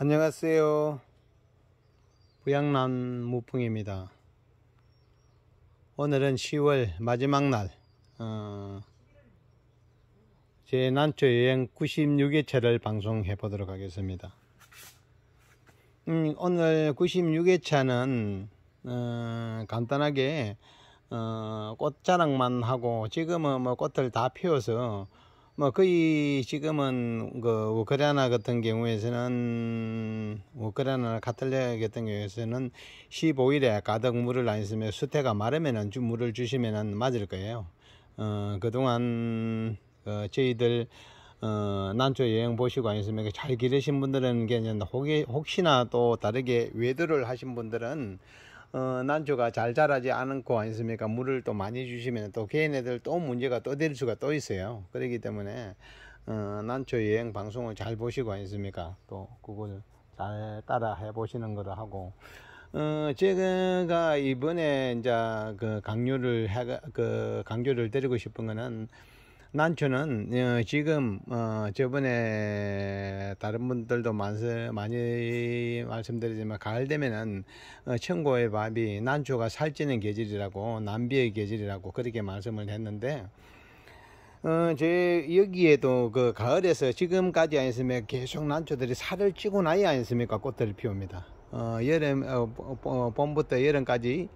안녕하세요. 부양남 무풍입니다. 오늘은 10월 마지막 날, 어, 제 난초 여행 96회차를 방송해 보도록 하겠습니다. 음, 오늘 96회차는, 어, 간단하게, 어, 꽃자랑만 하고, 지금은 뭐 꽃을 다 피워서, 뭐 거의 지금은 그 우크라이나 같은 경우에서는 우크라이나 카탈리 같은 경우에서는 15일에 가득 물을 안 쓰면 수태가 마르면은 좀 물을 주시면은 맞을 거예요. 어 그동안 어, 저희들 어, 난초 여행 보시고 아니시면 잘 기르신 분들은 그냥 혹시나 또 다르게 외도를 하신 분들은 어, 난초가 잘 자라지 않고 있습니까 물을 또 많이 주시면 또개인네들또 문제가 또 될 수가 또 있어요. 그렇기 때문에 어, 난초 여행 방송을 잘 보시고 있습니까또 그걸 잘 따라 해 보시는 거를 하고 어, 제가 이번에 이제 그 강요를 해, 그 강조를 드리고 싶은 거는 난초는 어, 지금 어, 저번에 다른 분들도 많이 말씀드리지만 가을 되면은 어, 청고의 밥이 난초가 살찌는 계절이라고 남비의 계절이라고 그렇게 말씀을 했는데 어, 제 여기에도 그 가을에서 지금까지 아니었으면 계속 난초들이 살을 찌고 나이 아니었습니까 꽃들을 피웁니다. 어, 여름 어, 봄부터 여름까지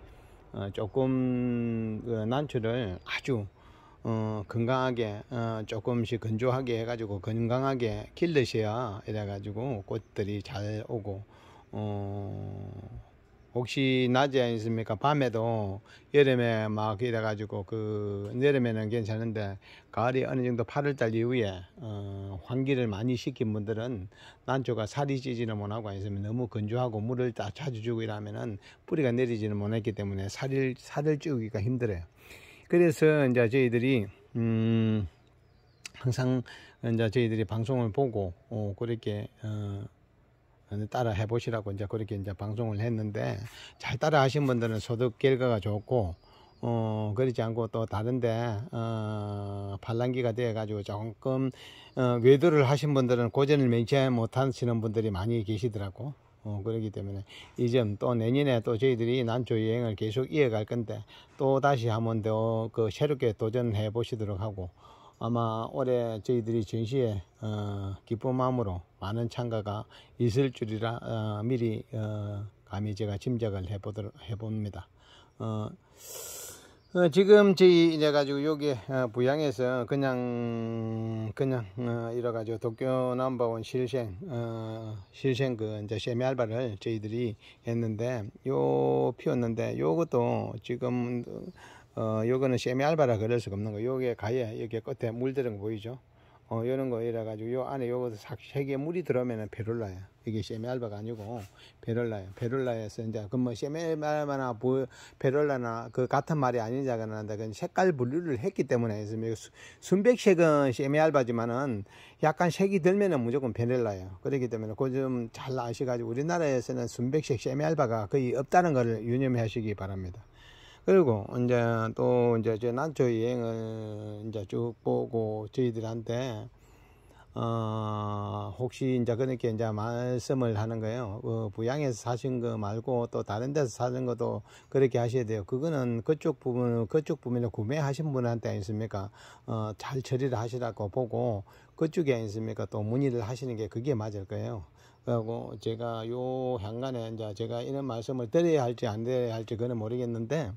어, 조금 그 난초를 아주 어, 건강하게 어, 조금씩 건조하게 해가지고 건강하게 길르셔야 이래가지고 꽃들이 잘 오고 어, 혹시 낮에 있습니까 밤에도 여름에 막 이래가지고 그 여름에는 괜찮은데 가을이 어느 정도 8월달 이후에 어, 환기를 많이 시킨 분들은 난초가 살이 찌지는 못하고 아니면 너무 건조하고 물을 다 자주 주고 이러면은 뿌리가 내리지는 못했기 때문에 살을 살을 찌우기가 힘들어요. 그래서 이제 저희들이 음 항상 이제 저희들이 방송을 보고 어 그렇게 어 따라 해보시라고 이제 그렇게 이제 방송을 했는데 잘 따라 하신 분들은 소득 결과가 좋고 어, 그렇지 않고 또 다른데, 어, 반란기가 돼가지고 조금, 어, 외도를 하신 분들은 고전을 맹치 못하시는 분들이 많이 계시더라고. 어, 그러기 때문에 이점또 내년에 또 저희들이 난초 여행을 계속 이어갈 건데 또 다시 한번 더 그 새롭게 도전해 보시도록 하고 아마 올해 저희들이 전시에 어, 기쁜 마음으로 많은 참가가 있을 줄이라 어, 미리 어, 감히 제가 짐작을 해보도록 해봅니다. 어, 어, 지금 저희 이제 가지고 여기 어, 부양에서 그냥 그냥 어, 이래 가지고 도쿄 남바원 실생 어, 실생 그 이제 세미 알바를 저희들이 했는데 요 피웠는데 요것도 지금 어 요거는 세미 알바라 그럴 수가 없는 거 요게 가에 여기 끝에 물 들은 거 보이죠? 어 요런 거 이래 가지고 요 안에 요거 싹세개 물이 들어오면은 페룰라요 이게 세미알바가 아니고 베럴라예요. 베럴라에서 이제 그뭐 세미알바나 베럴라나 그 같은 말이 아니냐거나 한다. 그 색깔 분류를 했기 때문에 있습니다. 뭐 순백색은 세미알바지만은 약간 색이 들면은 무조건 베럴라예요. 그렇기 때문에 그 좀 잘 아셔가지고 우리나라에서는 순백색 세미알바가 거의 없다는 것을 유념하시기 바랍니다. 그리고 이제 또 이제 저 난초 여행을 이제 쭉 보고 저희들한테 어, 혹시 이제 그렇게 이제 말씀을 하는 거예요. 어, 부양에서 사신 거 말고 또 다른 데서 사는 것도 그렇게 하셔야 돼요. 그거는 그쪽 부분, 그쪽 부분을 구매하신 분한테 아니습니까? 어, 잘 처리를 하시라고 보고 그쪽에 아니습니까? 또 문의를 하시는 게 그게 맞을 거예요. 그리고 제가 요 향간에 이제 제가 이런 말씀을 드려야 할지 안 드려야 할지 그는 모르겠는데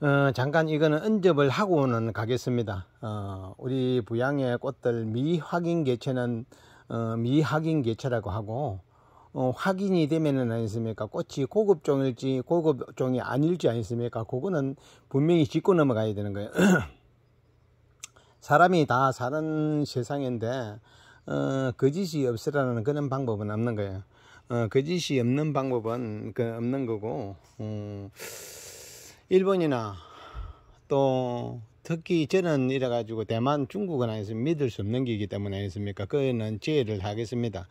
어, 잠깐 이거는 언접을 하고는 가겠습니다. 어, 우리 부양의 꽃들 미확인 개체는 어, 미확인 개체라고 하고 어, 확인이 되면은 아니습니까? 꽃이 고급종일지 고급종이 아닐지 아니습니까? 그거는 분명히 짚고 넘어가야 되는 거예요. 사람이 다 사는 세상인데 어, 거짓이 없으라는 그런 방법은 없는 거예요. 어, 거짓이 없는 방법은 그 없는 거고. 음, 일본이나 또 특히 저는 이래 가지고 대만 중국은 아니서 믿을 수 없는 기이기 때문에 아니습니까 그거는 지혜를 하겠습니다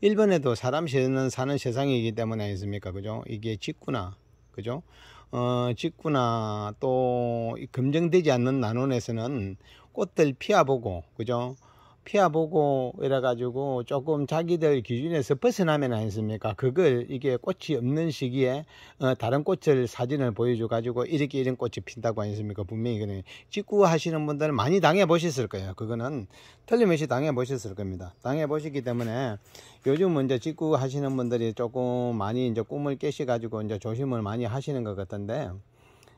일본에도 사람 세는 사는 세상이기 때문에 아니습니까 그죠 이게 직구나 그죠 어 직구나 또 검증되지 않는 나눔에서는 꽃들 피아보고 그죠 피아보고 이래가지고 조금 자기들 기준에서 벗어나면 아니습니까? 그걸 이게 꽃이 없는 시기에 어, 다른 꽃을 사진을 보여줘가지고 이렇게 이런 꽃이 핀다고 아니습니까? 분명히 그는 직구 하시는 분들은 많이 당해보셨을 거예요. 그거는 틀림없이 당해보셨을 겁니다. 당해보셨기 때문에 요즘 이제 직구 하시는 분들이 조금 많이 이제 꿈을 깨셔가지고 이제 조심을 많이 하시는 것같던데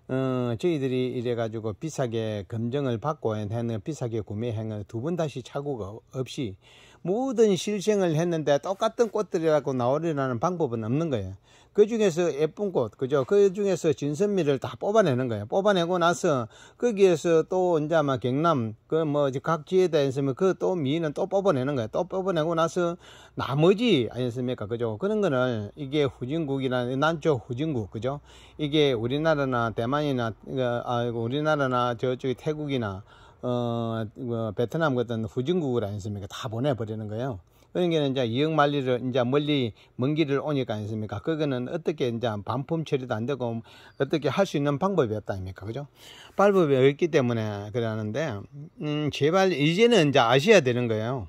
어, 저희들이 이래가지고 비싸게 검정을 받고 해는 비싸게 구매해는 두번 다시 착오가 없이 모든 실생을 했는데 똑같은 꽃들이라고 나오리라는 방법은 없는 거예요. 그 중에서 예쁜 꽃, 그죠? 그 중에서 진선미를 다 뽑아내는 거예요. 뽑아내고 나서 거기에서 또 이제 아마 경남 그 뭐각지에대 있으면 그 또 미는 또 뽑아내는 거예요. 또 뽑아내고 나서 나머지 아니었습니까? 그죠? 그런 거는 이게 후진국이나 난초 후진국, 그죠? 이게 우리나라나 대만이나 그, 아이고 우리나라나 저쪽이 태국이나 어, 뭐, 베트남 같은 후진국을 아니습니까다 보내버리는 거예요. 그러니까 이제 이역 말리를 이제 멀리 먼 길을 오니까 아니습니까 그거는 어떻게 이제 반품 처리도 안 되고 어떻게 할 수 있는 방법이 없다 아닙니까? 그죠? 방법이 없기 때문에 그러는데, 음, 제발 이제는 이제 아셔야 되는 거예요.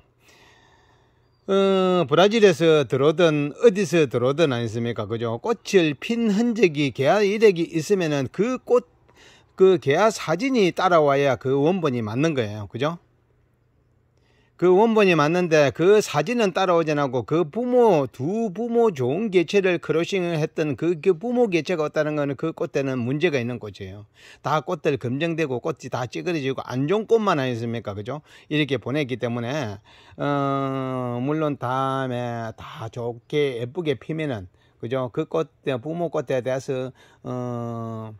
어, 브라질에서 들어오든 어디서 들어오든 아니십니까? 그죠? 꽃을 핀 흔적이 개화 이력이 있으면은 그꽃 그 계약 사진이 따라와야 그 원본이 맞는 거예요. 그죠? 그 원본이 맞는데 그 사진은 따라오지 않고 그 부모 두 부모 좋은 개체를 크로싱을 했던 그, 그 부모 개체가 없다는 거는 그 꽃대는 문제가 있는 꽃이에요. 다 꽃들 검정되고 꽃이 다 찌그러지고 안 좋은 꽃만 아니었습니까? 그죠? 이렇게 보냈기 때문에 어, 물론 다음에 다 좋게 예쁘게 피면은 그죠? 그꽃 부모 꽃에 대 대해서 어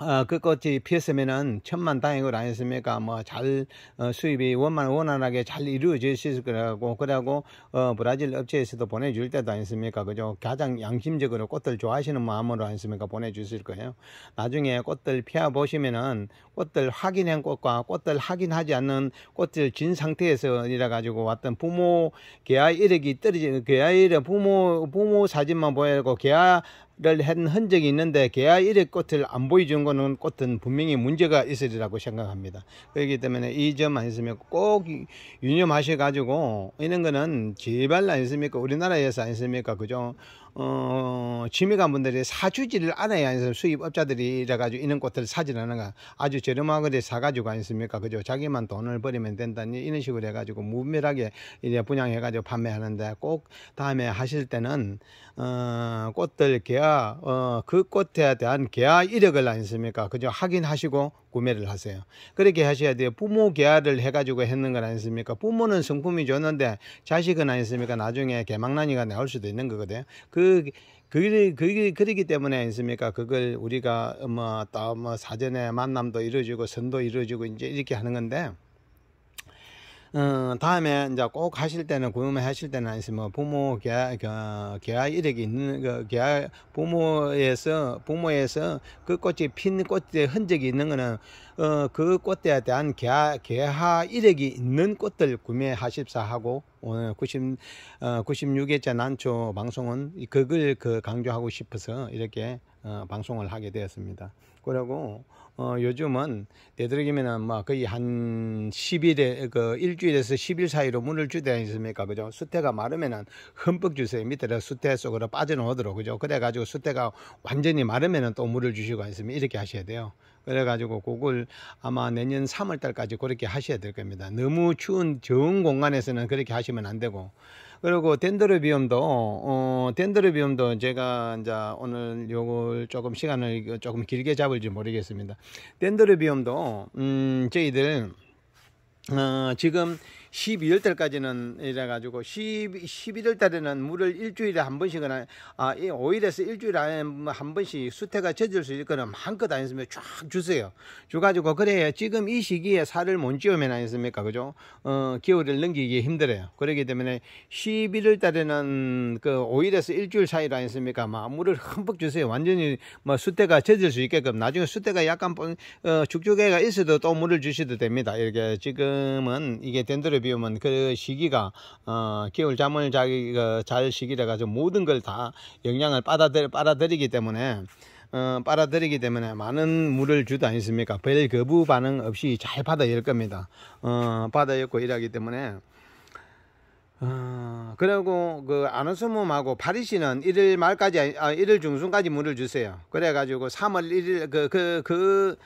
어, 그까이 피했으면은 천만 다행을 아니었습니까? 뭐 잘 어, 수입이 원만 원활하게 잘 이루어질 수 있을 거라고 그러고 어, 브라질 업체에서도 보내줄 때도 아니었습니까? 그죠? 가장 양심적으로 꽃들 좋아하시는 마음으로 아니었습니까? 보내주실 거예요. 나중에 꽃들 피워 보시면은 꽃들 확인한 꽃과 꽃들 확인하지 않는 꽃들 진 상태에서 이래 가지고 왔던 부모 개아 이력이 떨어지는 개아 이력 부모 부모 사진만 보이고 개아 보호를 한 흔적이 있는데 개야 이래 꽃을 안 보여준 거는 꽃은 분명히 문제가 있으리라고 생각합니다. 그렇기 때문에 이 점 안 있으면 꼭 유념하셔가지고 이런 거는 제발 안있습니까 우리나라에서 안있습니까 그죠? 어, 취미간 분들이 사주지를 않아야 해서 수입업자들이 이래가지고 이런 꽃들을 사지 않는가 아주 저렴하게 사가지고 아니습니까? 그죠? 자기만 돈을 버리면 된다니 이런 식으로 해가지고 무분별하게 이제 분양해가지고 판매하는데 꼭 다음에 하실 때는 어, 꽃들 개화, 어, 그 꽃에 대한 개화 이력을 아니습니까? 그죠? 확인하시고 구매를 하세요. 그렇게 하셔야 돼요. 부모 계약을 해가지고 했는 건 아니습니까? 부모는 성품이 좋는데 자식은 아니습니까? 나중에 개망난이가 나올 수도 있는 거거든요. 그 그게, 그게 그러기 때문에 있습니까 그걸 우리가 뭐또뭐 뭐 사전에 만남도 이루어지고 선도 이루어지고 이제 이렇게 하는 건데 어, 다음에 이제 꼭 하실 때는 구매하실 때는 있으면 부모 계약 계약 이력이 있는 그 계약 부모에서 부모에서 그 꽃이 핀 꽃의 흔적이 있는 거는 어, 그 꽃에 대한 계약 계약 이력이 있는 꽃들 구매하십사 하고 오늘 90, 어, 96회째 난초 방송은 그걸 그 강조하고 싶어서 이렇게 어, 방송을 하게 되었습니다. 그리고 어, 요즘은 되도록이면은 뭐 거의 한 10일에 그 일주일에서 10일 사이로 문을 주대 아니습니까? 그죠? 수태가 마르면은 흠뻑 주세요. 밑에다 수태 속으로 빠져나오도록 그죠? 그래 가지고 수태가 완전히 마르면은 또 물을 주시고 있으면 이렇게 하셔야 돼요. 그래 가지고 그걸 아마 내년 3월 달까지 그렇게 하셔야 될 겁니다. 너무 추운 좋은 공간에서는 그렇게 하시면 안 되고 그리고 덴드르비움도 어 덴드르비움도 제가 이제 오늘 요걸 조금 시간을 조금 길게 잡을지 모르겠습니다. 덴드르비움도 음 저희들 어 지금 12월 달까지는 이래가지고 10, 1월 달에는 물을 일주일에 한 번씩은 아, 오일에서 일주일 안에 한 번씩 수태가 젖을 수 있거나 한껏 아니었으면 쫙 주세요. 주가지고 그래야 지금 이 시기에 살을 못지으면 아니습니까 그죠? 어, 겨울을 넘기기 힘들어요. 그렇기 때문에 11월 달에는 그오일에서 일주일 사이라 아니습니까? 막 물을 흠뻑 주세요. 완전히 뭐 수태가 젖을 수 있게끔 나중에 수태가 약간 어, 축죽해가 있어도 또 물을 주셔도 됩니다. 이렇게 지금은 이게 된드로 비우면 그 시기가 어, 겨울 잠을 자기가 그, 잘 시기라 가지고 모든 걸 다 영양을 받아들받아들이기 때문에 어, 빨아들이기 때문에 많은 물을 주지 않습니까? 별 거부 반응 없이 잘 받아열 겁니다. 어, 받아였고 일하기 때문에 어, 그리고 그 아노스몸하고 파리시는 1일 말까지 아, 1일 아, 중순까지 물을 주세요. 그래가지고 3월 1일 그 그그 그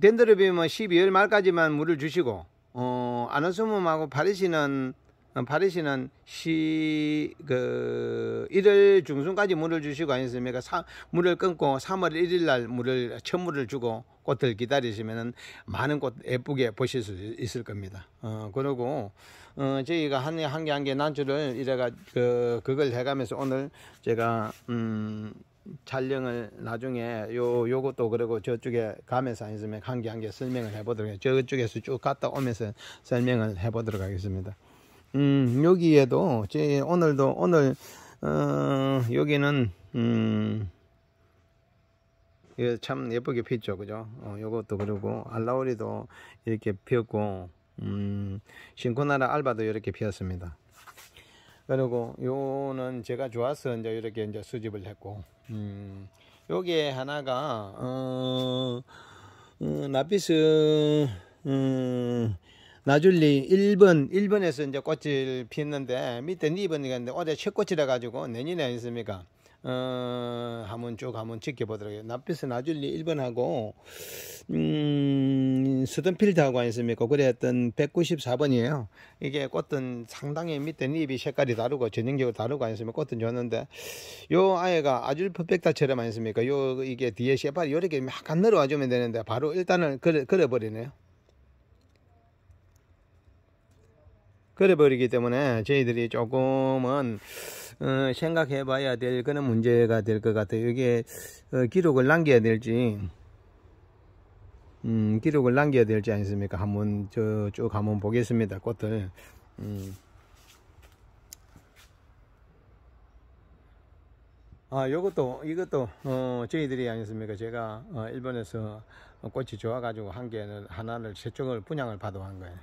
덴드르비움은 12월 말까지만 물을 주시고 어, 안너스움하고 바리시는 어, 바리시는 시, 그, 1월 중순까지 물을 주시고 아니었습니까? 사, 물을 끊고 3월 1일 날 물을, 천 물을 주고 꽃을 기다리시면은 많은 꽃 예쁘게 보실 수 있을 겁니다. 어, 그러고, 어, 저희가 한, 한 개, 한 개 난주를 이래가, 그, 그걸 해가면서 오늘 제가, 음, 촬영을 나중에 요 요것도 그리고 저쪽에 감회서이즘에 한개 한 개 설명을 해보도록 해요. 저쪽에서 쭉 갔다 오면서 설명을 해보도록 하겠습니다. 음 여기에도 제 오늘도 오늘 어, 여기는 음, 참 예쁘게 피죠 그죠? 어, 요것도 그리고 알라오리도 이렇게 피었고 음, 신코나라 알바도 이렇게 피었습니다. 그리고 요는 제가 좋아서 이제 이렇게 이제 수집을 했고 음, 요게 하나가, 어, 어 나피스, 음, 나줄리 1번, 1번에서 이제 꽃을 피웠는데, 밑에 2번이 갔는데, 어제 첫꽃이라 가지고 내년에 있습니까? 어, 한 번 쭉 한 번 지켜보도록 해요. 나빛스 나줄리 1번하고, 음, 스톤필드하고 안 있습니까? 그랬던 194번이에요. 이게 꽃은 상당히 밑에 잎이 색깔이 다르고 전형적으로 다르고 안 있습니까? 꽃은 좋는데요 아이가 아주 퍼펙다처럼 안 있습니까? 요, 이게 뒤에 셰발이 요렇게 약간 늘어와주면 되는데, 바로 일단은 그래, 그려버리네요. 그래버리기 때문에 저희들이 조금은 어, 생각해 봐야 될 그런 문제가 될 것 같아요. 이게 어, 기록을 남겨야 될지 음, 기록을 남겨야 될지 않습니까? 한번 저쭉 한번 보겠습니다. 꽃들 음. 아, 요것도, 이것도, 어, 저희들이 아니었습니까? 제가, 어, 일본에서 꽃이 좋아가지고 한 개는, 하나를, 세 쪽을 분양을 받아 한 거예요.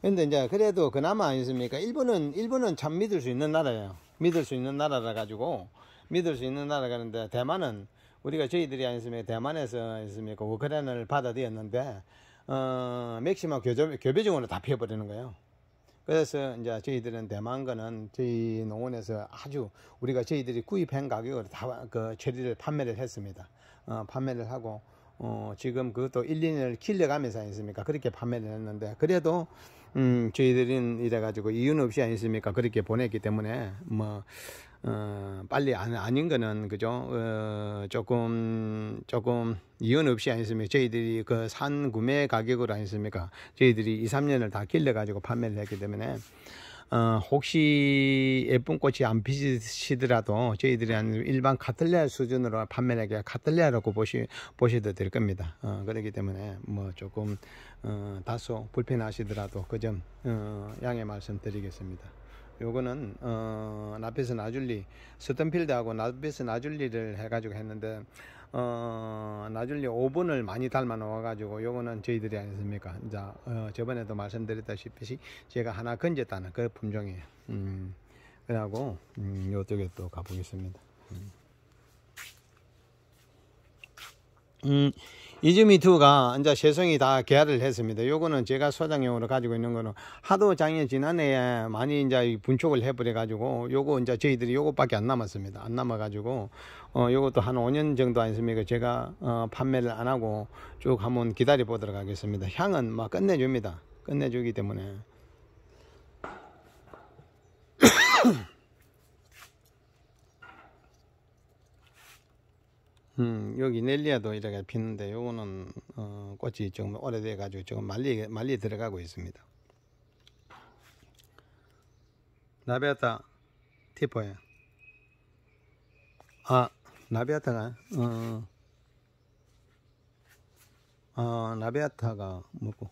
근데 이제 그래도 그나마 아니습니까? 일본은, 일본은 참 믿을 수 있는 나라예요. 믿을 수 있는 나라라 가지고, 믿을 수 있는 나라가는데, 대만은, 우리가 저희들이 아니습니까? 대만에서 있습니까? 우크라이나를 받아들였는데, 어, 맥시마 교조, 교배종으로 다 피해버리는 거예요. 그래서 이제 저희들은 대만 거는 저희 농원에서 아주 우리가 저희들이 구입한 가격으로 다그 체리를 판매를 했습니다. 어, 판매를 하고, 어, 지금 그것도 1, 2년을 길러가면서 했습니까? 그렇게 판매를 했는데, 그래도 음, 저희들은 이래가지고 이윤 없이 아니습니까? 그렇게 보냈기 때문에, 뭐, 어, 빨리 안, 아닌 거는, 그죠? 어, 조금, 조금, 이윤 없이 아니습니까? 저희들이 그 산 구매 가격으로 아니습니까? 저희들이 2, 3년을 다 길러가지고 판매를 했기 때문에, 어, 혹시 예쁜 꽃이 안 피시더라도 저희들이 한 일반 카틀레아 수준으로 판매하기가 카틀레아라고 보시, 보셔도 될 겁니다. 어, 그렇기 때문에 뭐 조금 어, 다소 불편하시더라도 그점 어, 양해 말씀드리겠습니다. 요거는 어, 나페스 나줄리 스턴필드하고 나페스 나줄리를 해가지고 했는데 어, 나중에 5번을 많이 닮아 놓아 가지고 요거는 저희들이 아니습니까 이 어, 저번에도 말씀드렸다시피 제가 하나 건졌다는 그 품종이에요 음, 그리고 음, 요쪽에 또 가보겠습니다 음, 음 이즈미투가 이제 세송이 다 개화를 했습니다. 요거는 제가 소장용으로 가지고 있는 거는 하도 작년 지난해에 많이 이제 분촉을 해버려 가지고 요거 이제 저희들이 요것밖에안 남았습니다. 안 남아 가지고 어 요것도 한 5년 정도 안습니까 있 제가 어 판매를 안 하고 쭉 한번 기다려 보도록 하겠습니다. 향은 막 끝내줍니다. 끝내주기 때문에. 음, 여기 넬리아도 이렇게 피는데 요거는 어, 꽃이 좀 오래돼 가지고 조금 말리 말리 들어가고 있습니다. 나베아타 티포야. 아, 나베아타가 어, 어 나베아타가 뭐고?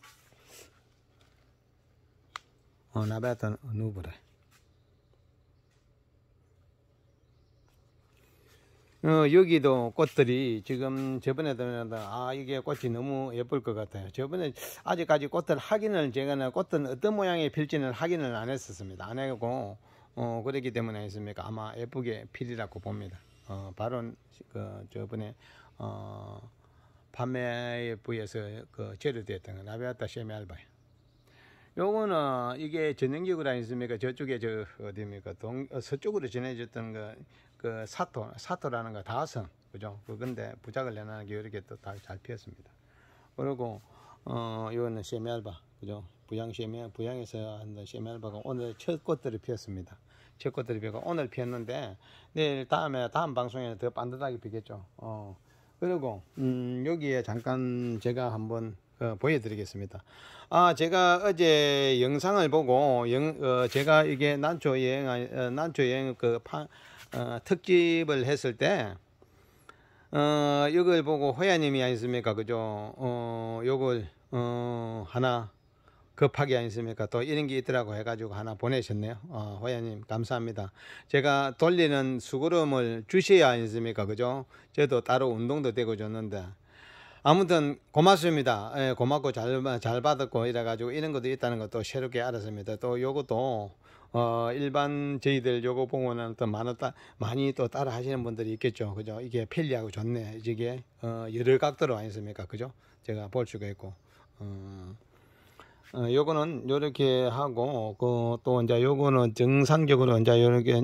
어, 나베아타 누브라. 어, 여기도 꽃들이 지금 저번에도 아 이게 꽃이 너무 예쁠 것 같아요. 저번에 아직까지 꽃들 확인을 제가 꽃은 어떤 모양의 필지는 확인을 안 했었습니다. 안 했고 어, 그렇기 때문에 했습니까? 아마 예쁘게 필이라고 봅니다. 어, 바로 그 저번에 어, 판매에 부에서 그제료됐었던나비아타 셰미알바요. 요거는 이게 전형적으로 아니습니까? 저쪽에 저 어디입니까? 동 어, 서쪽으로 전해졌던 거그 사토, 사토라는 거 다성, 그죠? 그건데 부작을 내는 게 이렇게 또 다 잘 피었습니다. 그리고, 어, 요거는 시메알바, 그죠? 부양 시메, 부양에서 한 시메알바가 오늘 첫 꽃들이 피었습니다. 첫 꽃들이 피고 오늘 피었는데, 내일 다음에, 다음 방송에는 더 반듯하게 피겠죠. 어, 그리고, 음, 여기에 잠깐 제가 한번 어, 보여드리겠습니다. 아, 제가 어제 영상을 보고, 영, 어, 제가 이게 난초 여행, 어, 난초 여행 그 파, 어, 특집을 했을 때 어, 이걸 보고 호야님이 아니습니까 그죠? 어, 요걸 어, 하나 급하게 아니습니까? 또 이런 게 있더라고 해가지고 하나 보내셨네요. 어, 호야님 감사합니다. 제가 돌리는 수그름을 주셔야 아니습니까? 그죠? 저도 따로 운동도 되고 줬는데 아무튼 고맙습니다. 예, 고맙고 잘, 잘 받았고 이래가지고 이런 것도 있다는 것도 새롭게 알았습니다. 또 요것도 어, 일반 저희들 요거 봉헌하는 또 많아 따, 많이 또 따라 하시는 분들이 있겠죠. 그죠? 이게 편리하고 좋네. 이게 어, 여러 각도로 아니습니까? 그죠? 제가 볼 수가 있고. 어, 어, 요거는 요렇게 하고 그또 이제 요거는 정상적으로 이제 요렇게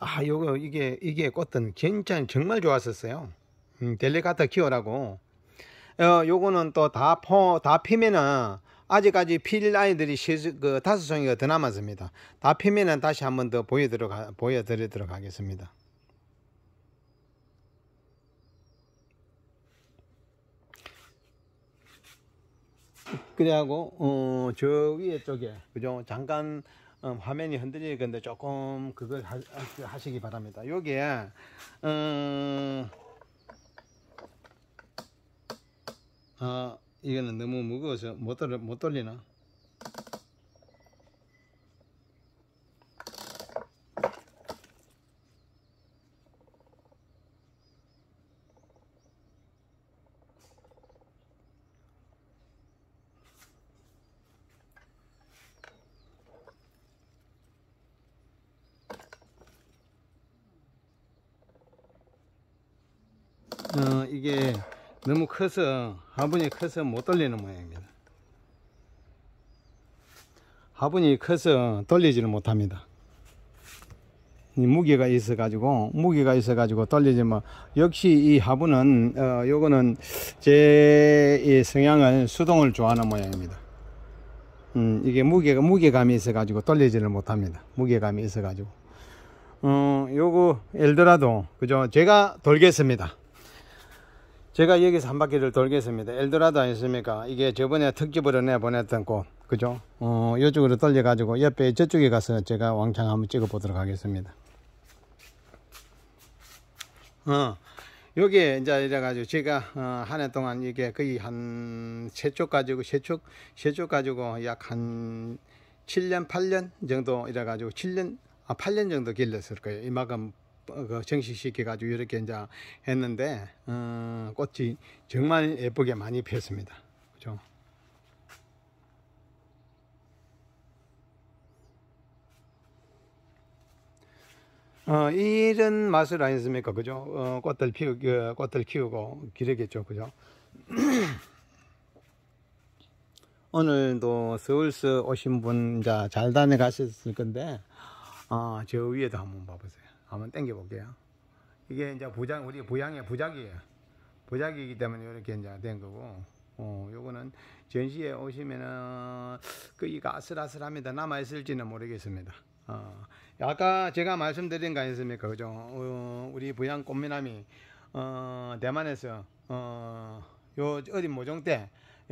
아 요거 이게 이게 꽃은 괜찮, 정말 좋았었어요. 음, 델리카타 키오라고. 어, 요거는 또 다 퍼, 다 피면은 아직까지 필 아이들이 그 다섯 송이가 더 남았습니다. 다 피면은 다시 한번 더 보여드려, 보여드리도록 하겠습니다. 그래하고 어, 저 위에 쪽에 그죠 잠깐 어, 화면이 흔들릴 건데 조금 그걸 하, 시기 바랍니다. 여기에 어, 어 이거는 너무 무거워서 못, 돌려, 못 돌리나? 커서 화분이 커서 못 돌리는 모양입니다 화분이 커서 돌리지를 못합니다 무게가 있어 가지고 무게가 있어 가지고 돌리지만 역시 이 화분은 어, 요거는 제 성향은 수동을 좋아하는 모양입니다 음, 이게 무게가 무게감이 있어 가지고 돌리지를 못합니다 무게감이 있어 가지고 어, 요거 엘더라도 그죠 제가 돌겠습니다 제가 여기서 한 바퀴를 돌겠습니다. 엘도라도 아니십니까 이게 저번에 특집으로 내보냈던 곳, 그죠? 어, 이쪽으로 돌려가지고 옆에 저쪽에 가서 제가 왕창 한번 찍어보도록 하겠습니다. 어, 여기에 이제 이래가지고 제가 어, 한해 동안 이게 거의 한 세 쪽 가지고, 세 쪽, 세쪽 가지고 약 한 7년, 8년 정도 이래가지고 7년, 아, 8년 정도 길렀을 거예요. 이만큼 어, 그 정식시켜 가지고 이렇게 이제 했는데 어, 꽃이 정말 예쁘게 많이 피었습니다 그죠 어, 이런 맛을 아니습니까 그죠 어, 꽃들 피우 어, 그, 꽃들 키우고 기르겠죠 그죠 오늘도 서울서 오신 분 잘 다녀가셨을 건데 아, 저 위에도 한번 봐보세요 한번 당겨 볼게요. 이게 이제 부장, 우리 부양의 부작이에요. 부작이기 때문에 이렇게 이제 된 거고, 어, 요거는 전시에 오시면은 끄기가 그 아슬아슬합니다. 남아있을지는 모르겠습니다. 어, 아까 제가 말씀드린 거 아니습니까? 그죠? 어, 우리 부양 꽃미남이, 어, 대만에서, 어, 요 어린 모종 때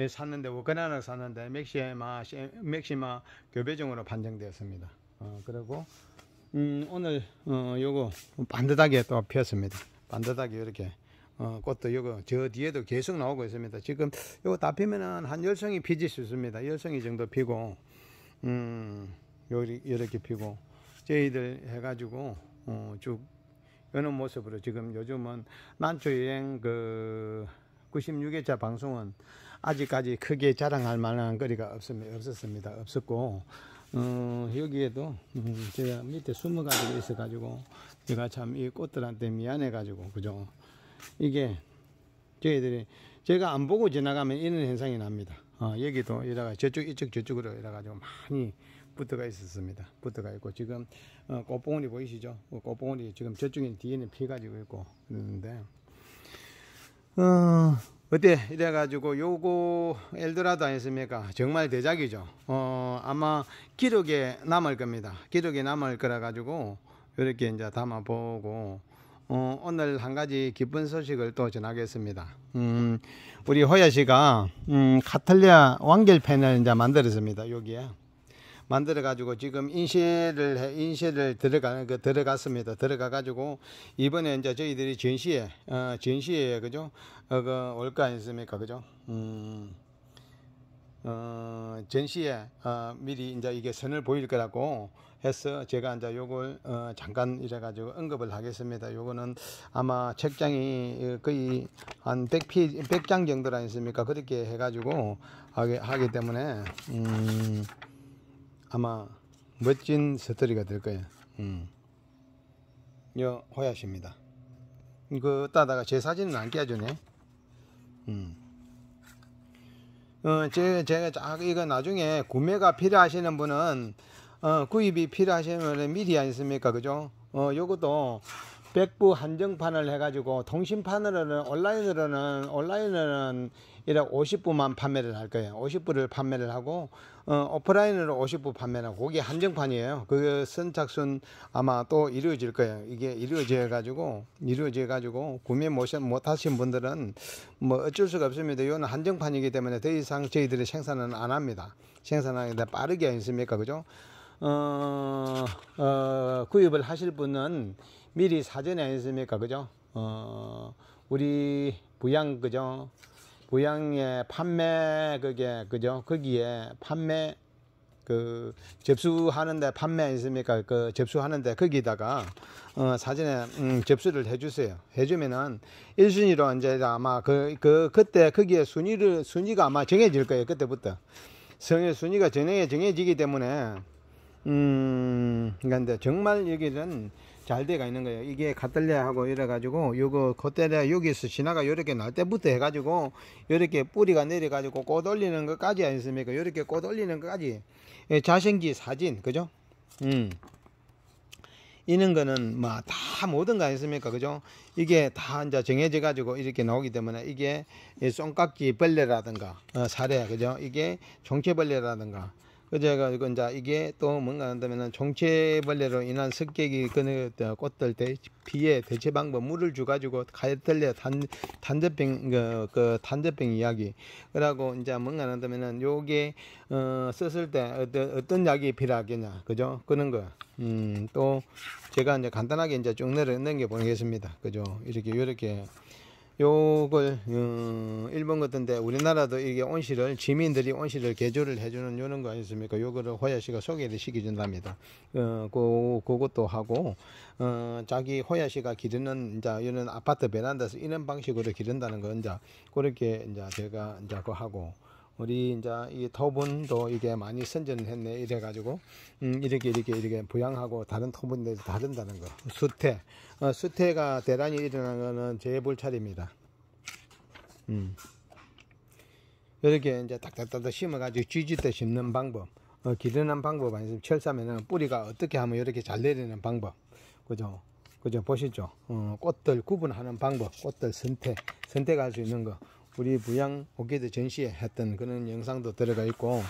샀는데, 워크나를 샀는데, 맥시마, 맥시마 교배종으로 판정되었습니다. 어, 그리고 음, 오늘 어, 요거 반듯하게 또 피었습니다. 반듯하게 이렇게 어, 꽃도 요거 저 뒤에도 계속 나오고 있습니다. 지금 요거 다 피면은 한 열성이 피지 있습니다 열성이 정도 피고 음, 요 이렇게 피고 저희들 해가지고 어, 쭉 이런 모습으로 지금 요즘은 난초 여행 그 96회차 방송은 아직까지 크게 자랑할 만한 거리가 없었습니다. 없었고 어, 여기에도 음, 제가 밑에 숨어가지고 있어가지고 제가 참 이 꽃들한테 미안해가지고 그죠 이게 저희들이 제가 안 보고 지나가면 이런 현상이 납니다 어, 여기도 이래가 저쪽 이쪽 저쪽으로 이래가지고 많이 붙어가 있었습니다 붙어가 있고 지금 어, 꽃봉오리 보이시죠 어, 꽃봉오리 지금 저쪽에 뒤에는 피가지고 있고 그러는데 어, 어때 이래가지고 요거 엘드라도 아니습니까 었 정말 대작이죠 어 아마 기록에 남을 겁니다 기록에 남을 거라 가지고 이렇게 이제 담아보고 어, 오늘 한 가지 기쁜 소식을 또 전하겠습니다. 음, 우리 호야 씨가 음, 카틀리아 완결펜을 이제 만들었습니다. 여기에 만들어 가지고 지금 인쇄를 해, 인쇄를 들어가 그 들어갔습니다. 들어가 가지고 이번에 이제 저희들이 전시회 어, 전시회 그죠? 어, 그 올까 했습니까 그죠? 음. 어, 전시회 어, 미리 이제 이게 선을 보일 거라고 해서 제가 이제 요걸 어, 잠깐 이래 가지고 언급을 하겠습니다. 요거는 아마 책장이 어, 거의 한 100피 100장 정도라 했습니까? 그렇게 해 가지고 하기, 하기 때문에 음 아마 멋진 스터리가될 거예요. 음. 요 호야시입니다. 이거 그 따다가 제 사진은 안 끼워주네. 음. 어, 제, 제가 이거 나중에 구매가 필요하시는 분은, 어, 구입이 필요하시는 분은 미리 아니습니까? 그죠? 어, 요것도 백부 한정판을 해가지고, 통신판으로는, 온라인으로는, 온라인으로는 이학 50부만 판매를 할 거예요. 50부를 판매를 하고 어, 오프라인으로 50부 판매하고 거기 한정판이에요. 그 선착순 아마 또 이루어질 거예요. 이게 이루어져 가지고 이루어져 가지고 구매 못 하신 분들은 뭐 어쩔 수가 없습니다. 이건 한정판이기 때문에 더 이상 저희들이 생산은 안 합니다. 생산하는데 빠르게 아습니까 그죠? 어, 어, 구입을 하실 분은 미리 사전에 아습니까 그죠? 어, 우리 부양 그죠? 고향에 판매 그게 그죠 거기에 판매 그 접수하는데 판매 있습니까? 그 접수하는데 거기다가 어, 사전에 음, 접수를 해주세요. 해주면은 1순위로 이제 아마 그, 그 그때 거기에 순위를 순위가 아마 정해질 거예요. 그때부터 성의 순위가 정해 정해지기 때문에 음 그런데 그러니까 정말 여기는 잘 돼가 있는 거예요 이게 갓들레 하고 이래 가지고 요거 겉들레 여기서 지나가 요렇게 날 때부터 해 가지고 요렇게 뿌리가 내려 가지고 꽃 올리는 것까지 아니습니까 요렇게 꽃 올리는 것까지 예, 자생기 사진 그죠 음 이런 거는 뭐 다 모든 거 아니습니까 그죠 이게 다 이제 정해져 가지고 이렇게 나오기 때문에 이게 예, 쏨깍지 벌레라든가 어, 사례 그죠 이게 종채벌레라든가 그래가지고 이제 이게 또 뭔가 한다면은 종채벌레로 인한 습격이끊그 꽃들 대, 비에 대체 방법 물을 주가지고 가열털레 단 단대병 그, 그 단대병 이야기 그러고 이제 뭔가 한다면은 요게 어 썼을 때 어떤 어떤 약이 필요하겠냐 그죠 그런 거. 음 또 제가 이제 간단하게 이제 쭉 내려 있는 게 보내겠습니다. 그죠 이렇게 요렇게 요걸 음, 일본 같은데 우리나라도 이게 온실을 지민들이 온실을 개조를 해주는 요런 거 아니습니까? 겠 요거를 호야씨가 소개를 시켜준답니다. 어, 그, 것도 하고 어, 자기 호야씨가 기르는 이제 이런 아파트 베란다에서 이런 방식으로 기른다는 건 이제 그렇게 이제 제가 이제 그 하고 우리 이제 이 토분도 이게 많이 선전 했네 이래 가지고 음, 이렇게 이렇게 이렇게 부양하고 다른 토분들 다른다는 거 수태 어, 수태가 대란이 일어난 거는 제 불찰입니다 음. 이렇게 이제 딱딱딱딱 심어 가지고 쥐질 때 심는 방법 어, 기르는 방법 아니면 철사면은 뿌리가 어떻게 하면 이렇게 잘 내리는 방법 그죠 그죠 보시죠 어, 꽃들 구분하는 방법 꽃들 선택 선택할 수 있는 거 우리 부양 오케드 전시회 했던 그런 영상도 들어가 있고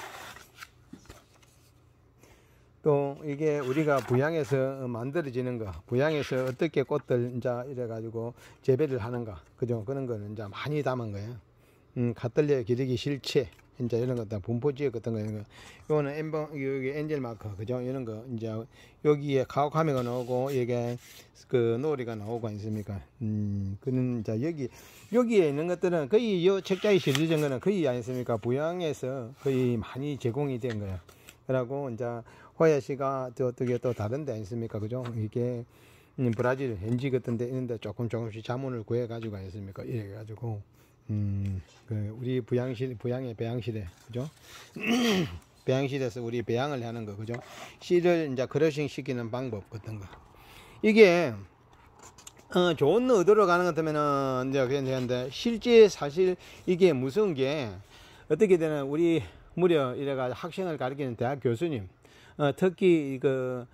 또 이게 우리가 부양에서 만들어지는 거 부양에서 어떻게 꽃들 이제 이래 가지고 재배를 하는가 그죠 그런 거는 이제 많이 담은 거예요 음, 갓들려 기르기 실체 이제 이런 것들 분포지역 같은 거 이런 거 요거는 엠번 여기 엔젤 마크 그죠 이런 거 이제 여기에 가옥함이가 나오고 여기에 그 노리가 나오고 있습니까 음 그는 자 여기 여기에 있는 것들은 거의 요 책자에 실려진 거는 거의 아니습니까 부양에서 거의 많이 제공이 된 거야 그러고 이제 호야 씨가 또 어떻게 또 다른데 아니습니까 그죠 이게 음, 브라질 현지 같은 데 있는데 조금 조금씩 자문을 구해 가지고 아니습니까 이래 가지고 음, 그 우리 부양실 부양의 배양실에 그죠? 배양실에서 우리 배양을 하는 거 그죠? 씨를 이제 그러싱 시키는 방법 같은 거. 이게 어, 좋은 의도로 가는 것 같으면은 이제 그냥 되는데 실제 사실 이게 무슨 게 어떻게 되나 우리 무려 이래가 학생을 가르치는 대학 교수님 어, 특히 그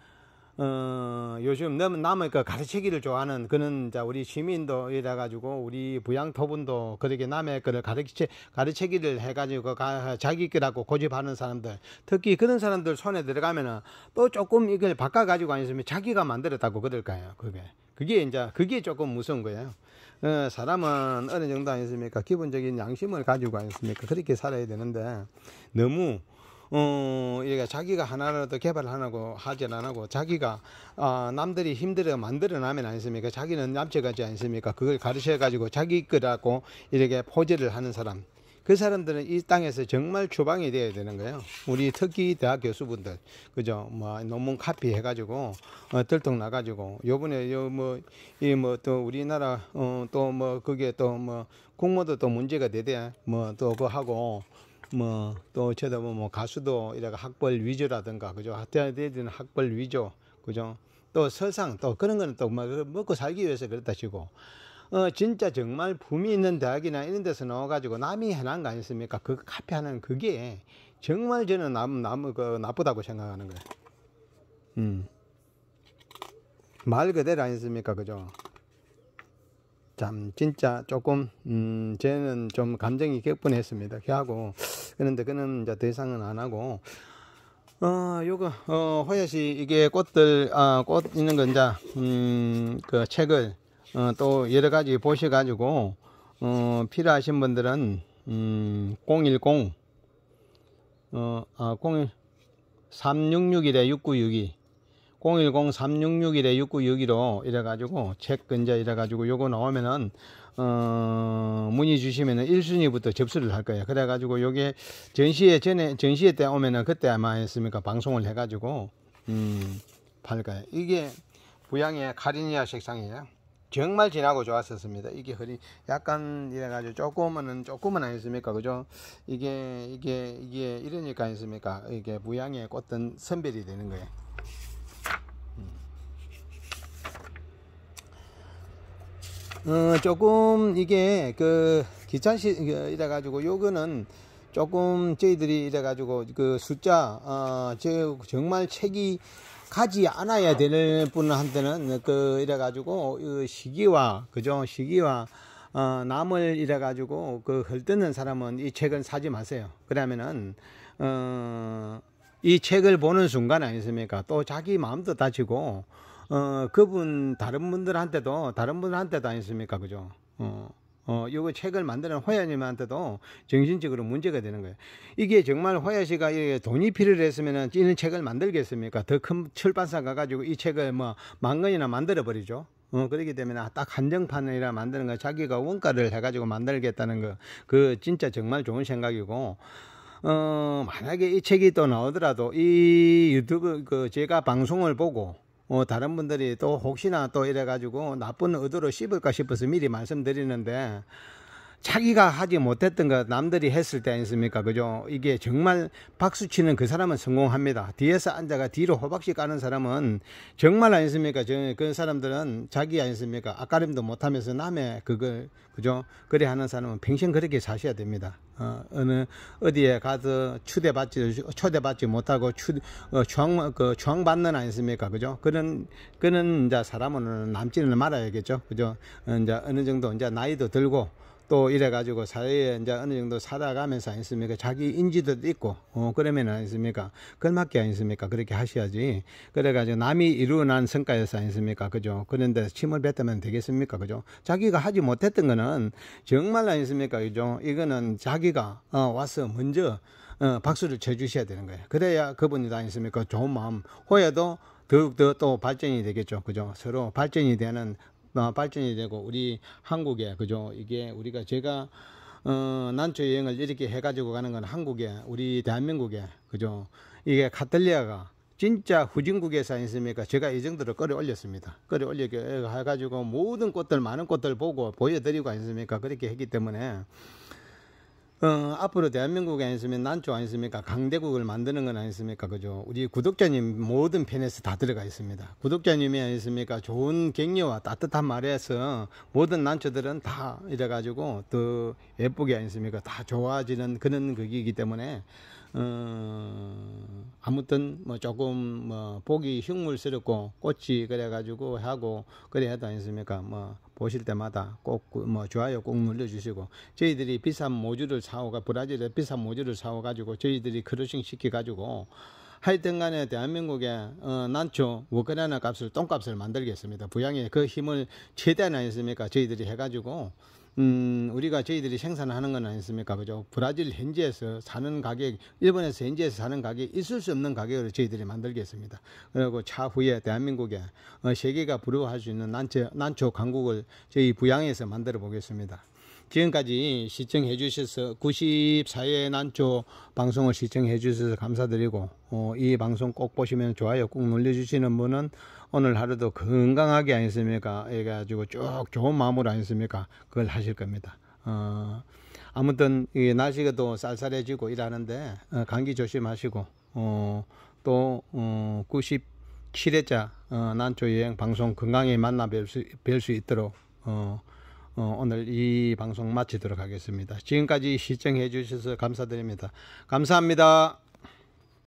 어, 요즘 남의 그 가르치기를 좋아하는 그는 자 우리 시민도 이래 가지고 우리 부양 토분도 그렇게 남의 그를 가르치 가르치기를 해가지고 가, 자기 거라고 고집하는 사람들 특히 그런 사람들 손에 들어가면은 또 조금 이걸 바꿔 가지고 아니으면 자기가 만들었다고 그럴까요 그게 그게 이제 그게 조금 무서운 거예요. 어, 사람은 어느 정도 아니습니까? 기본적인 양심을 가지고 아니습니까? 그렇게 살아야 되는데 너무 어, 그러 자기가 하나라도 개발하고 하진안 하고 자기가 아, 남들이 힘들어 만들어 나면 않습니까? 자기는 남쳐가지 않습니까? 그걸 가르쳐 가지고 자기 거라고 이렇게 포즈를 하는 사람. 그 사람들은 이 땅에서 정말 주방이 돼야 되는 거예요. 우리 특기 대학 교수분들, 그죠? 뭐 논문 카피 해가지고 어, 들통 나가지고 요번에 요 뭐 이 뭐 또 우리나라 어, 또뭐 그게 또뭐 국모도 또 문제가 되대. 뭐 또 그 하고 뭐또 저도 뭐 가수도 이래가 학벌 위조라든가 그죠 학대되는 학벌 위조 그죠 또설상또 그런 거는 또 뭐, 먹고 살기 위해서 그렇다 치고 어 진짜 정말 붐이 있는 대학이나 이런 데서 넣어 가지고 남이 해난 거아니습니까그 카피하는 그게 정말 저는 남, 남, 그 나쁘다고 생각하는 거예요 음. 말 그대로 아니습니까 그죠 참 진짜 조금 음 저는 좀 감정이 격분했습니다 하고 그런데 그는 이제 대상은 안 하고 어, 요거, 어, 호야시, 이게 꽃들, 어, 꽃 있는 건, 자 음, 그 책을, 어, 또 여러 가지 보셔가지고, 어, 필요하신 분들은, 음, 010, 어, 아, 0 366-6962, 010-366-6962로 이래가지고, 책 근자 이래가지고, 요거 나오면은, 어, 문의 주시면은 1순위부터 접수를 할 거예요. 그래가지고 요게 전시회 전에, 전시회 때 오면은 그때 아마 했습니까? 방송을 해가지고, 음, 팔 거예요. 이게 부양의 카리니아 색상이에요. 정말 진하고 좋았었습니다. 이게 흐리, 약간 이래가지고 조금은, 조금은 아니었습니까? 그죠? 이게, 이게, 이게 이러니까 아니습니까? 이게 부양의 꽃은 선별이 되는 거예요. 어, 조금 이게 그기찬시 그 이래 가지고 요거는 조금 저희들이 이래 가지고 그 숫자 어, 저 정말 책이 가지 않아야 될 분한테는 그 이래 가지고 그 시기와 그죠 시기와 어, 남을 이래 가지고 그 헐뜯는 사람은 이 책은 사지 마세요. 그러면은 어, 이 책을 보는 순간 아니겠습니까또 자기 마음도 다치고 어, 그분 다른 분들한테도 다른 분들한테도 아니십니까 그죠? 어. 어, 요거 책을 만드는 호야님한테도 정신적으로 문제가 되는 거예요. 이게 정말 호야 씨가 돈이 필요했으면은 이런 책을 만들겠습니까? 더 큰 출판사 가가지고 이 책을 뭐만건이나 만들어버리죠. 어, 그렇기 때문에 아, 딱 한정판이라 만드는 거 자기가 원가를 해가지고 만들겠다는 거, 그 진짜 정말 좋은 생각이고, 어, 만약에 이 책이 또 나오더라도 이 유튜브 그 제가 방송을 보고 어, 다른 분들이 또 혹시나 또 이래가지고 나쁜 의도로 씹을까 싶어서 미리 말씀드리는데 자기가 하지 못했던 거 남들이 했을 때 아니습니까? 그죠? 이게 정말 박수치는 그 사람은 성공합니다. 뒤에서 앉아가 뒤로 호박씨 까는 사람은 정말 아니습니까? 그 사람들은 자기 아니습니까? 아까림도 못하면서 남의 그걸, 그죠? 그래 하는 사람은 평생 그렇게 사셔야 됩니다. 어, 어느 어디에 가서 초대받지 초대받지 못하고 추, 어, 추앙 그 추앙받는 아니습니까 그죠 그런 그런 이제 사람은 남지는 말아야겠죠 그죠 어, 이제 어느 정도 이제 나이도 들고 또 이래가지고 사회에 이제 어느 정도 살아가면서 아니습니까? 자기 인지도 있고, 어, 그러면 아니습니까? 걸맞게 아니습니까? 그렇게 하셔야지. 그래가지고 남이 이루어난 성과에서 아니습니까? 그죠? 그런데 침을 뱉으면 되겠습니까? 그죠? 자기가 하지 못했던 거는 정말 아니습니까? 그죠? 이거는 자기가, 어, 와서 먼저, 어, 박수를 쳐주셔야 되는 거예요. 그래야 그분이 아니습니까? 좋은 마음, 후에도 더욱더 또 발전이 되겠죠. 그죠? 서로 발전이 되는 어, 발전이 되고 우리 한국에 그죠 이게 우리가 제가 어, 난초 여행을 이렇게 해가지고 가는 건 한국에 우리 대한민국에 그죠 이게 카톨리아가 진짜 후진국에서 있습니까 제가 이 정도로 끌어올렸습니다. 끌어올려가지고 모든 꽃들, 많은 꽃들 보고 보여드리고 있습니까 그렇게 했기 때문에 어, 앞으로 대한민국 에 있으면 난초 아니습니까? 강대국을 만드는 건 아니습니까? 그죠? 우리 구독자님 모든 팬에서 다 들어가 있습니다. 구독자님이 아니습니까? 좋은 격려와 따뜻한 말에서 모든 난초들은 다 이래가지고 더 예쁘게 아니습니까? 다 좋아지는 그런 극이기 때문에 어, 아무튼 뭐 조금 뭐 보기 흉물스럽고 꽃이 그래가지고 하고 그래 야되지 않습니까? 뭐 보실 때마다 꼭 뭐 좋아요 꼭 눌러주시고 저희들이 비싼 모주를 사오가 브라질에 비싼 모주를 사와가지고 저희들이 크루싱 시켜가지고 하여튼간에 대한민국에 어, 난초 우크라이나 값을 똥값을 만들겠습니다. 부양에 그 힘을 최대한 아 했습니까? 저희들이 해가지고 음, 우리가 저희들이 생산하는 건아니었습니까 그죠? 브라질 현지에서 사는 가격, 일본에서 현지에서 사는 가격, 이 있을 수 없는 가격으로 저희들이 만들겠습니다. 그리고 차후에 대한민국에 어, 세계가 부러워할 수 있는 난초, 난초 강국을 저희 부양해서 만들어 보겠습니다. 지금까지 시청해 주셔서 94회 난초 방송을 시청해 주셔서 감사드리고 어, 이 방송 꼭 보시면 좋아요 꾹 눌러주시는 분은 오늘 하루도 건강하게 아니습니까? 해가지고 쭉 좋은 마음으로 아니습니까? 그걸 하실 겁니다. 어, 아무튼 이 날씨가 또 쌀쌀해지고 일하는데 어, 감기 조심하시고 어, 또 어, 97회차 어, 난초 여행 방송 건강히 만나 뵐수 뵐수 있도록 어, 어, 오늘 이 방송 마치도록 하겠습니다. 지금까지 시청해 주셔서 감사드립니다. 감사합니다.